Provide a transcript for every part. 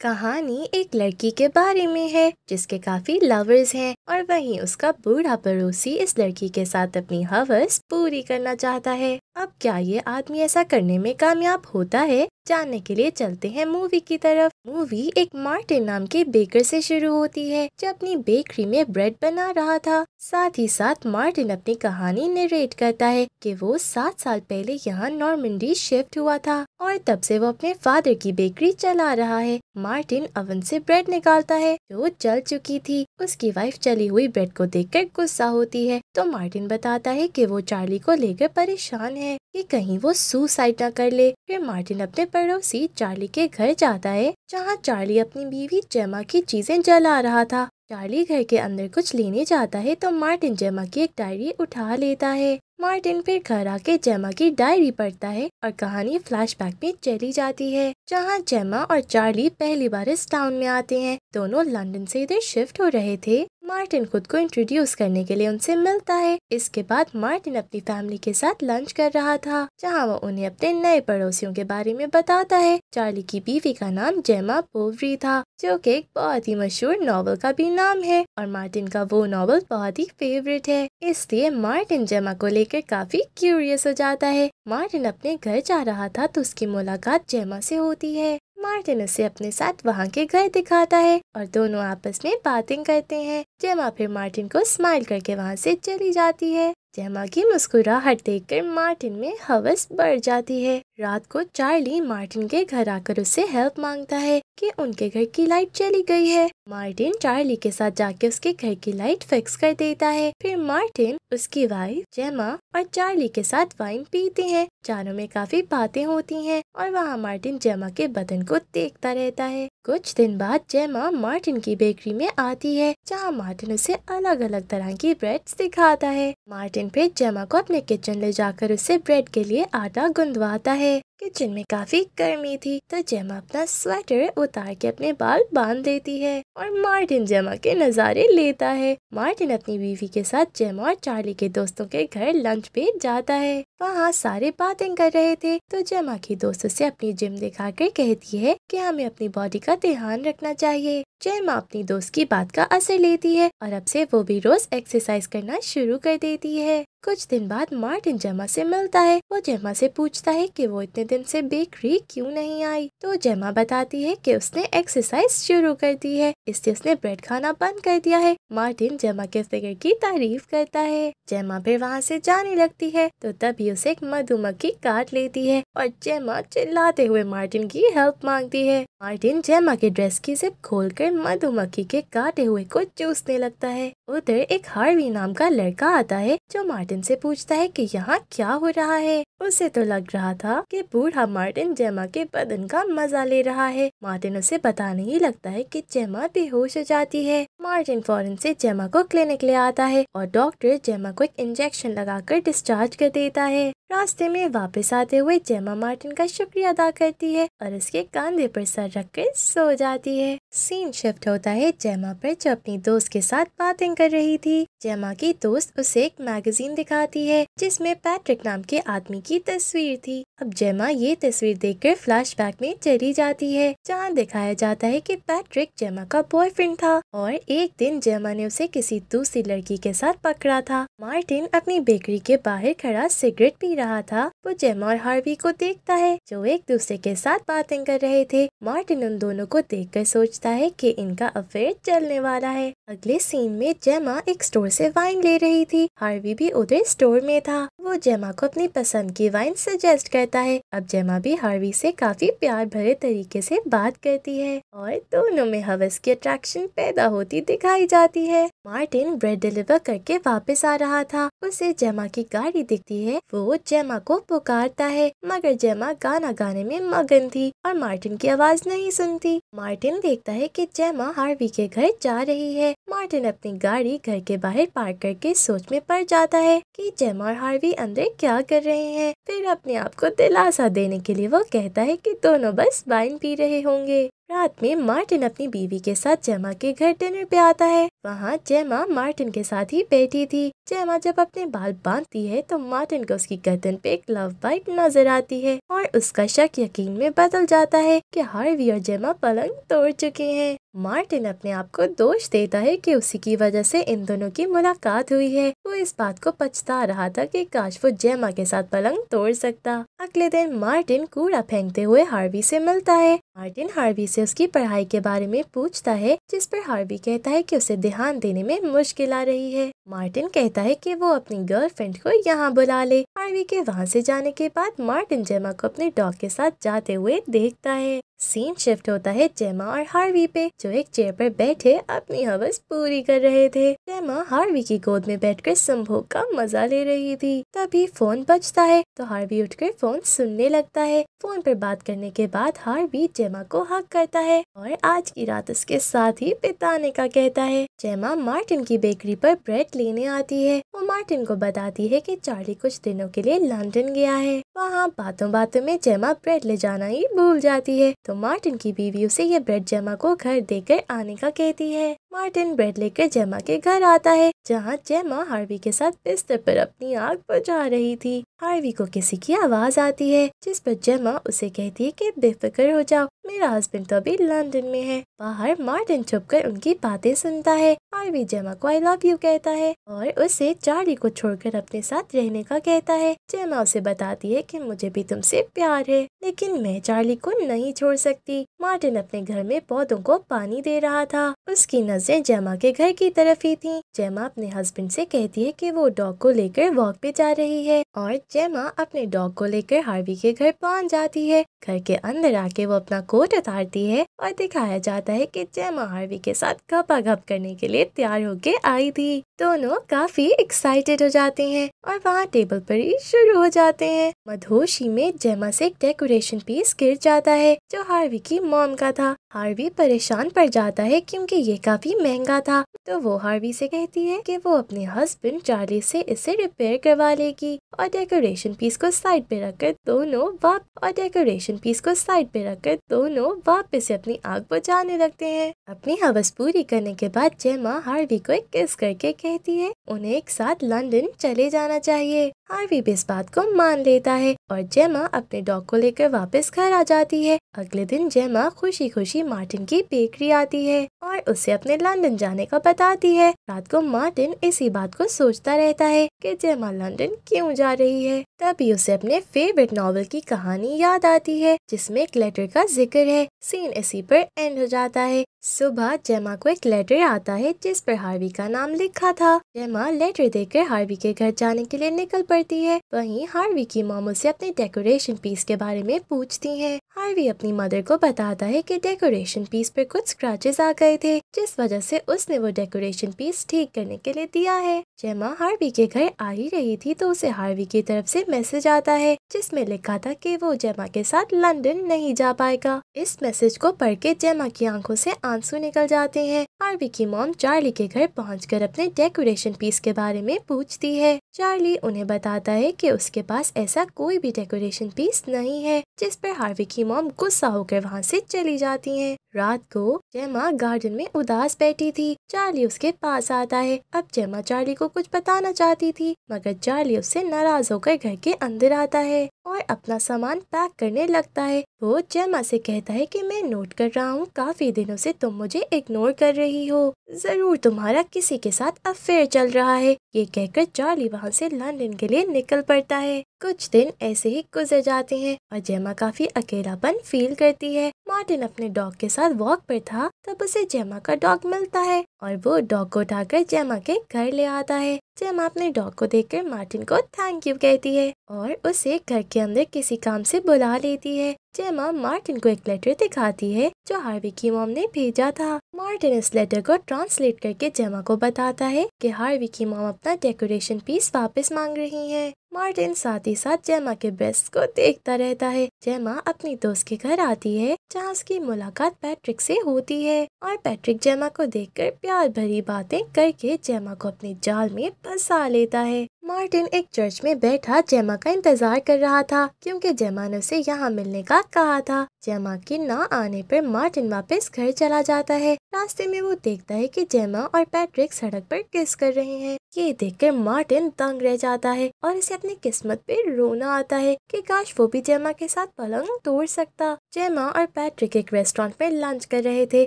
कहानी एक लड़की के बारे में है जिसके काफी लवर्स हैं और वहीं उसका बूढ़ा पड़ोसी इस लड़की के साथ अपनी हवस पूरी करना चाहता है अब क्या ये आदमी ऐसा करने में कामयाब होता है जानने के लिए चलते हैं मूवी की तरफ मूवी एक मार्टिन नाम के बेकर से शुरू होती है जो अपनी बेकरी में ब्रेड बना रहा था साथ ही साथ मार्टिन अपनी कहानी नरेट करता है कि वो सात साल पहले यहाँ नॉर्मंडी शिफ्ट हुआ था और तब से वो अपने फादर की बेकरी चला रहा है मार्टिन अवन से ब्रेड निकालता है जो जल चुकी थी उसकी वाइफ जली हुई बेड को देखकर गुस्सा होती है तो मार्टिन बताता है कि वो चार्ली को लेकर परेशान है कि कहीं वो सुसाइड ना कर ले फिर मार्टिन अपने पड़ोसी चार्ली के घर जाता है जहाँ चार्ली अपनी बीवी जेमा की चीजें जला रहा था चार्ली घर के अंदर कुछ लेने जाता है तो मार्टिन जेमा की एक डायरी उठा लेता है मार्टिन फिर घर आके जेमा की डायरी पढ़ता है और कहानी फ्लैशबैक में चली जाती है जहाँ जेमा और चार्ली पहली बार इस टाउन में आते हैं दोनों लंदन से इधर शिफ्ट हो रहे थे मार्टिन खुद को इंट्रोड्यूस करने के लिए उनसे मिलता है इसके बाद मार्टिन अपनी फैमिली के साथ लंच कर रहा था जहाँ वो उन्हें अपने नए पड़ोसियों के बारे में बताता है चार्ली की बीवी का नाम जेमा पोवरी था जो कि एक बहुत ही मशहूर नावल का भी नाम है और मार्टिन का वो नावल बहुत ही फेवरेट है इसलिए मार्टिन जेमा को लेकर काफी क्यूरियस हो जाता है मार्टिन अपने घर जा रहा था तो उसकी मुलाकात जेमा से होती है मार्टिन उसे अपने साथ वहाँ के घर दिखाता है और दोनों आपस में बातें करते हैं जेमा फिर मार्टिन को स्माइल करके वहाँ से चली जाती है जेमा की मुस्कुराहट देखकर मार्टिन में हवस बढ़ जाती है रात को चार्ली मार्टिन के घर आकर उससे हेल्प मांगता है कि उनके घर की लाइट चली गई है मार्टिन चार्ली के साथ जाके उसके घर की लाइट फिक्स कर देता है फिर मार्टिन उसकी वाइफ जेमा और चार्ली के साथ वाइन पीते हैं चारों में काफी बातें होती हैं और वहाँ मार्टिन जेमा के बदन को देखता रहता है कुछ दिन बाद जेमा मार्टिन की बेकरी में आती है जहाँ मार्टिन उसे अलग अलग तरह की ब्रेड दिखाता है मार्टिन पे जमा को अपने किचन ले जाकर उसे ब्रेड के लिए आटा गुंदवाता है किचन में काफी गर्मी थी तो जेमा अपना स्वेटर उतार के अपने बाल बांध देती है और मार्टिन जेमा के नज़ारे लेता है मार्टिन अपनी बीवी के साथ जेमा और चार्ली के दोस्तों के घर लंच पे जाता है वहाँ सारे बातें कर रहे थे तो जेमा की दोस्तों से अपनी जिम दिखा कर कहती है कि हमें अपनी बॉडी का ध्यान रखना चाहिए जेमा अपनी दोस्त की बात का असर लेती है और अब से वो भी रोज एक्सरसाइज करना शुरू कर देती है कुछ दिन बाद मार्टिन जेमा से मिलता है वो जेमा से पूछता है कि वो इतने दिन से बेकरी क्यों नहीं आई तो जेमा बताती है कि उसने एक्सरसाइज शुरू कर दी है इसलिए उसने ब्रेड खाना बंद कर दिया है मार्टिन जेमा के फिगर की तारीफ करता है जेमा फिर वहाँ से जाने लगती है तो तभी उसे एक मधुमक्खी काट लेती है और जेमा चिल्लाते हुए मार्टिन की हेल्प मांगती है मार्टिन जेमा के ड्रेस की जिप कर मधुमक्खी के काटे हुए को चूसने लगता है उधर एक हार्वी नाम का लड़का आता है जो मार्टिन से पूछता है कि यहाँ क्या हो रहा है उसे तो लग रहा था कि बूढ़ा मार्टिन जेमा के बदन का मजा ले रहा है मार्टिन उसे बताने ही लगता है कि जेमा बेहोश हो जाती है मार्टिन फौरन से जेमा को क्लिनिक ले आता है और डॉक्टर जेमा को एक इंजेक्शन लगाकर डिस्चार्ज कर देता है रास्ते में वापस आते हुए जेमा मार्टिन का शुक्रिया अदा करती है और उसके कंधे पर सर रख कर सो जाती है सीन शिफ्ट होता है जैमा पर जो अपनी दोस्त के साथ बातें कर रही थी जैमा की दोस्त उसे एक मैगजीन दिखाती है जिसमें पैट्रिक नाम के आदमी की तस्वीर थी अब जैमा ये तस्वीर देखकर फ्लैशबैक में चली जाती है जहाँ दिखाया जाता है कि पैट्रिक जैमा का बॉयफ्रेंड था और एक दिन जैमा ने उसे किसी दूसरी लड़की के साथ पकड़ा था मार्टिन अपनी बेकरी के बाहर खड़ा सिगरेट पी रहा था वो जेम और हार्वी को देखता है जो एक दूसरे के साथ बातें कर रहे थे मार्टिन उन दोनों को देखकर सोचता है कि इनका अफेयर चलने वाला है अगले सीन में जेमा एक स्टोर से वाइन ले रही थी हार्वी भी उधर स्टोर में था वो जेमा को अपनी पसंद की वाइन सजेस्ट करता है अब जेमा भी हार्वी से काफी प्यार भरे तरीके से बात करती है और दोनों में हवस की अट्रैक्शन पैदा होती दिखाई जाती है मार्टिन ब्रेड डिलीवर करके वापस आ रहा था उसे जेमा की गाड़ी दिखती है वो जेमा को पुकारता है मगर जेमा गाना गाने में मगन थी और मार्टिन की आवाज नहीं सुनती मार्टिन देखता है की जेमा हार्वी के घर जा रही है मार्टिन अपनी गाड़ी घर के बाहर पार्क करके सोच में पड़ जाता है कि जेम और हार्वी अंदर क्या कर रहे हैं फिर अपने आप को दिलासा देने के लिए वो कहता है कि दोनों बस वाइन पी रहे होंगे रात में मार्टिन अपनी बीवी के साथ जैमा के घर डिनर पे आता है वहाँ जैमा मार्टिन के साथ ही बैठी थी जैमा जब अपने बाल बांधती है तो मार्टिन को उसकी गर्दन पे एक लव बाइट नजर आती है और उसका शक यकीन में बदल जाता है कि हार्वी और जैमा पलंग तोड़ चुके हैं मार्टिन अपने आप को दोष देता है कि उसी की वजह से इन दोनों की मुलाकात हुई है वो इस बात को पछता रहा था कि काश वो जैमा के साथ पलंग तोड़ सकता अगले दिन मार्टिन कूड़ा फेंकते हुए हार्वी से मिलता है मार्टिन हार्वी कॉन्सियस उसकी पढ़ाई के बारे में पूछता है जिस पर हार्वी कहता है कि उसे ध्यान देने में मुश्किल आ रही है मार्टिन कहता है कि वो अपनी गर्लफ्रेंड को यहाँ बुला ले हार्वी के वहाँ से जाने के बाद मार्टिन जेमा को अपने डॉग के साथ जाते हुए देखता है सीन शिफ्ट होता है जेमा और हार्वी पे जो एक चेयर पर बैठे अपनी हवस पूरी कर रहे थे जेमा हार्वी की गोद में बैठकर संभोग का मजा ले रही थी तभी फोन बजता है तो हार्वी उठकर फोन सुनने लगता है फोन पर बात करने के बाद हार्वी जेमा को हक करता है और आज की रात उसके साथ ही बिताने का कहता है जेमा मार्टिन की बेकरी पर ब्रेड लेने आती है वो मार्टिन को बताती है की चार्ली कुछ दिनों दिनों के लिए लंदन गया है वहाँ बातों बातों में जेमा ब्रेड ले जाना ही भूल जाती है तो मार्टिन की बीवी उसे ये ब्रेड जेमा को घर देकर आने का कहती है मार्टिन ब्रेड लेकर जेमा के घर आता है जहाँ जेमा हार्वी के साथ बिस्तर पर अपनी आग बुझा रही थी हार्वी को किसी की आवाज आती है जिस पर जेमा उसे कहती है की बेफिक्र हो जाओ मेरा हस्बैंड तो अभी लंदन में है बाहर मार्टिन छुप कर उनकी बातें सुनता है हार्वी जेमा को आई लव यू कहता है और उसे चार्ली को छोड़कर अपने साथ रहने का कहता है जेमा उसे बताती है कि मुझे भी तुमसे प्यार है लेकिन मैं चार्ली को नहीं छोड़ सकती मार्टिन अपने घर में पौधों को पानी दे रहा था उसकी नजरें जेमा के घर की तरफ ही थी जेमा अपने हस्बैंड से कहती है कि वो डॉग को लेकर वॉक पे जा रही है और जेमा अपने डॉग को लेकर हार्वी के घर पहुंच जाती है घर के अंदर आके वो अपना कोट उतारती है और दिखाया जाता है कि जयमा हार्वी के साथ गपा गप करने के लिए तैयार होके आई थी दोनों काफी एक्साइटेड हो जाते हैं और वहाँ टेबल पर ही शुरू हो जाते हैं मधोशी में जयमा से एक डेकोरेशन पीस गिर जाता है जो हार्वी की मॉम का था हार्वी परेशान पड़ जाता है क्योंकि ये काफ़ी महंगा था तो वो हार्वी से कहती है कि वो अपने हस्बैंड चार्ली से इसे रिपेयर करवा लेगी और डेकोरेशन पीस को साइड पे रखकर दोनों वाप और डेकोरेशन पीस को साइड पे रखकर दोनों वापस अपनी आग बुझाने लगते हैं अपनी हवस पूरी करने के बाद जेमा हार्वी को एक किस करके कहती है उन्हें एक साथ लंदन चले जाना चाहिए हार्वी भी इस बात को मान लेता है और जेमा अपने डॉग को लेकर वापस घर आ जाती है अगले दिन जेमा खुशी खुशी मार्टिन की बेकरी आती है और उसे अपने लंदन जाने का बताती है रात को मार्टिन इसी बात को सोचता रहता है कि जेमा लंदन क्यों जा रही है तभी उसे अपने फेवरेट नॉवल की कहानी याद आती है जिसमें एक लेटर का जिक्र है सीन इसी पर एंड हो जाता है सुबह जेमा को एक लेटर आता है जिस पर हार्वी का नाम लिखा था जेमा लेटर देकर हार्वी के घर जाने के लिए निकल पड़ती है वहीं हार्वी की मामू से अपने डेकोरेशन पीस के बारे में पूछती है हार्वी अपनी मदर को बताता है कि डेकोरेशन पीस पर कुछ स्क्रैचेस आ गए थे जिस वजह से उसने वो डेकोरेशन पीस ठीक करने के लिए दिया है जेमा हार्वी के घर आ ही रही थी तो उसे हार्वी की तरफ से मैसेज आता है जिसमें लिखा था कि वो जेमा के साथ लंदन नहीं जा पाएगा इस मैसेज को पढ़ के जेमा की आंखों से आंसू निकल जाते हैं हार्वी की मॉम चार्ली के घर पहुँच अपने डेकोरेशन पीस के बारे में पूछती है चार्ली उन्हें बताता है की उसके पास ऐसा कोई भी डेकोरेशन पीस नहीं है जिस पर हार्वी की मॉम गुस्सा होकर वहाँ से चली जाती हैं। रात को जेमा गार्डन में उदास बैठी थी चार्ली उसके पास आता है अब जेमा चार्ली को कुछ बताना चाहती थी मगर चार्ली उससे नाराज होकर घर के अंदर आता है और अपना सामान पैक करने लगता है वो जेमा से कहता है कि मैं नोट कर रहा हूँ काफी दिनों से तुम मुझे इग्नोर कर रही हो जरूर तुम्हारा किसी के साथ अफेयर चल रहा है ये कहकर चार्ली वहाँ से लंदन के लिए निकल पड़ता है कुछ दिन ऐसे ही गुजर जाते हैं और जेमा काफी अकेलापन फील करती है मार्टिन अपने डॉग के साथ वॉक पर था तब उसे जेमा का डॉग मिलता है और वो डॉग को उठाकर जेमा के घर ले आता है जेमा अपने डॉग को देखकर मार्टिन को थैंक यू कहती है और उसे घर के अंदर किसी काम से बुला लेती है जेमा मार्टिन को एक लेटर दिखाती है जो हार्वी की मॉम ने भेजा था मार्टिन इस लेटर को ट्रांसलेट करके जेमा को बताता है कि हार्वी की मॉम अपना डेकोरेशन पीस वापस मांग रही है मार्टिन साथ ही साथ जेमा के ब्रेस्ट को देखता रहता है जेमा अपनी दोस्त के घर आती है जहाँ उसकी मुलाकात पैट्रिक से होती है और पैट्रिक जेमा को देखकर प्यार भरी बातें करके जेमा को अपने जाल में फंसा लेता है मार्टिन एक चर्च में बैठा जेमा का इंतजार कर रहा था क्योंकि जेमा ने उसे यहाँ मिलने का कहा था जयमा के ना आने पर मार्टिन वापस घर चला जाता है रास्ते में वो देखता है कि जयमा और पैट्रिक सड़क पर किस कर रहे हैं ये देखकर मार्टिन तंग रह जाता है और इसे अपनी किस्मत पे रोना आता है कि काश वो भी जयमा के साथ पलंग तोड़ सकता जयमा और पैट्रिक एक रेस्टोरेंट में लंच कर रहे थे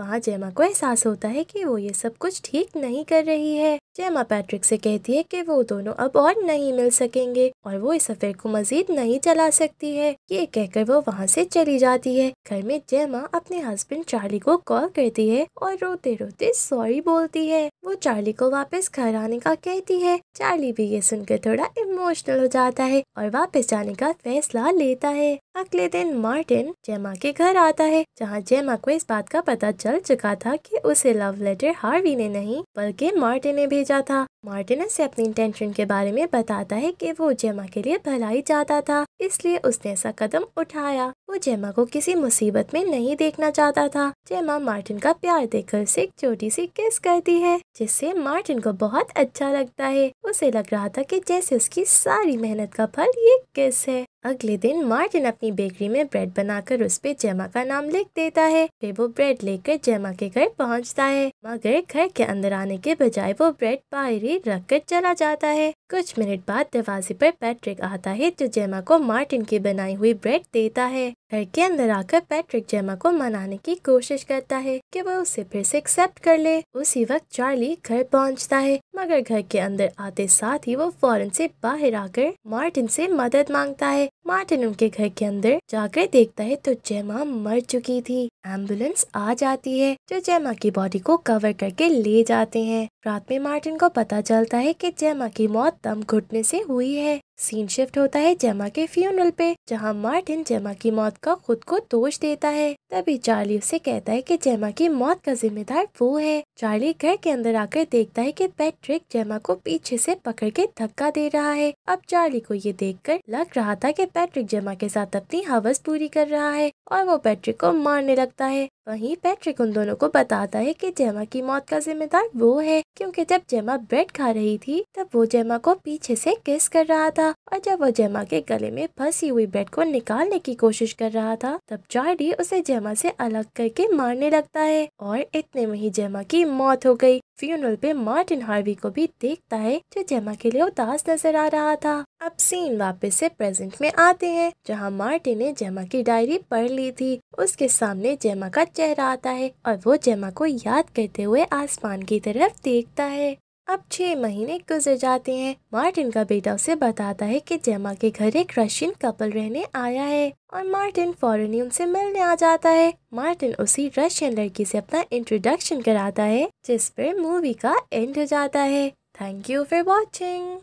वहाँ जयमा को एहसास होता है की वो ये सब कुछ ठीक नहीं कर रही है जयमा पैट्रिक से कहती है कि वो दोनों अब और नहीं मिल सकेंगे और वो इस अफेयर को मजीद नहीं चला सकती है ये कहकर वो वहाँ से चली जाती जाती है घर में जेमा अपने हस्बैंड चार्ली को कॉल करती है और रोते रोते सॉरी बोलती है वो चार्ली को वापस घर आने का कहती है चार्ली भी ये सुनकर थोड़ा इमोशनल हो जाता है और वापस जाने का फैसला लेता है अगले दिन मार्टिन जेमा के घर आता है जहाँ जेमा को इस बात का पता चल चुका था कि उसे लव लेटर हार्वी ने नहीं बल्कि मार्टिन ने भेजा था मार्टिन उसे अपनी इंटेंशन के बारे में बताता है कि वो जेमा के लिए भलाई चाहता था इसलिए उसने ऐसा कदम उठाया वो जेमा को किसी मुसीबत में नहीं देखना चाहता था जेमा मार्टिन का प्यार देखकर उसे एक छोटी सी किस करती है जिससे मार्टिन को बहुत अच्छा लगता है उसे लग रहा था कि जैसे उसकी सारी मेहनत का फल ये किस है अगले दिन मार्टिन अपनी बेकरी में ब्रेड बनाकर उस पर जेमा का नाम लिख देता है फिर वो ब्रेड लेकर जेमा के घर पहुंचता है मगर घर के अंदर आने के बजाय वो ब्रेड बाहर ही रख कर चला जाता है कुछ मिनट बाद दरवाजे पर पैट्रिक आता है जो जेमा को मार्टिन की बनाई हुई ब्रेड देता है घर के अंदर आकर पैट्रिक जेमा को मनाने की कोशिश करता है कि वो उसे फिर से एक्सेप्ट कर ले उसी वक्त चार्ली घर पहुंचता है मगर घर के अंदर आते साथ ही वो फौरन से बाहर आकर मार्टिन से मदद मांगता है मार्टिन उनके घर के अंदर जाकर देखता है तो जैमा मर चुकी थी एम्बुलेंस आ जाती है जो जैमा की बॉडी को कवर करके ले जाते हैं रात में मार्टिन को पता चलता है कि जयमा की मौत दम घुटने से हुई है सीन शिफ्ट होता है जयमा के फ्यूनरल पे जहाँ मार्टिन जयमा की मौत का खुद को दोष देता है तभी चार्ली उसे कहता है कि जेमा की मौत का जिम्मेदार वो है चार्ली घर के अंदर आकर देखता है कि पैट्रिक जेमा को पीछे से पकड़ के धक्का दे रहा है अब चार्ली को ये देखकर लग रहा था कि पैट्रिक जेमा के साथ अपनी हवस पूरी कर रहा है और वो पैट्रिक को मारने लगता है वहीं पैट्रिक उन दोनों को बताता है कि जेमा की मौत का जिम्मेदार वो है क्योंकि जब जेमा ब्रेड खा रही थी तब वो जेमा को पीछे से किस कर रहा था और जब वो जेमा के गले में फंसी हुई ब्रेड को निकालने की कोशिश कर रहा था तब चार्डी उसे जेमा से अलग करके मारने लगता है और इतने में ही जेमा की मौत हो गयी फ्यूनल पे मार्टिन हार्वी को भी देखता है जो जेमा के लिए उदास नजर आ रहा था अब सीन वापस से प्रेजेंट में आते हैं जहां मार्टिन ने जेमा की डायरी पढ़ ली थी उसके सामने जेमा का चेहराता है और वो जेमा को याद करते हुए आसमान की तरफ देखता है अब छह महीने गुजर जाते हैं मार्टिन का बेटा उसे बताता है कि जेमा के घर एक रशियन कपल रहने आया है और मार्टिन फॉरन ही उनसे मिलने आ जाता है मार्टिन उसी रशियन लड़की से अपना इंट्रोडक्शन कराता है जिस पर मूवी का एंड हो जाता है थैंक यू फॉर वॉचिंग